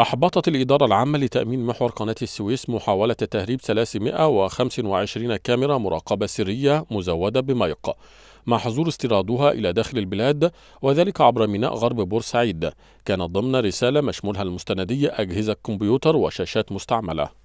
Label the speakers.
Speaker 1: أحبطت الإدارة العامة لتأمين محور قناة السويس محاولة تهريب 325 كاميرا مراقبة سرية مزودة بمايق محظور استيرادها إلى داخل البلاد وذلك عبر ميناء غرب بورسعيد كانت ضمن رسالة مشمولها المستندية أجهزة كمبيوتر وشاشات مستعملة